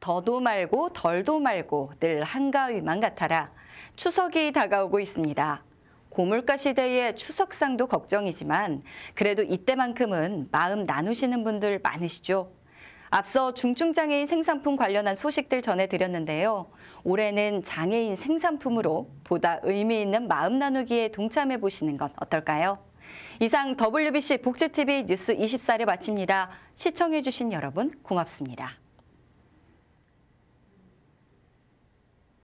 더도 말고 덜도 말고 늘 한가위만 같아라. 추석이 다가오고 있습니다. 고물가 시대의 추석상도 걱정이지만 그래도 이때만큼은 마음 나누시는 분들 많으시죠? 앞서 중증장애인 생산품 관련한 소식들 전해드렸는데요. 올해는 장애인 생산품으로 보다 의미 있는 마음 나누기에 동참해 보시는 건 어떨까요? 이상 WBC 복지TV 뉴스 24를 마칩니다. 시청해주신 여러분 고맙습니다.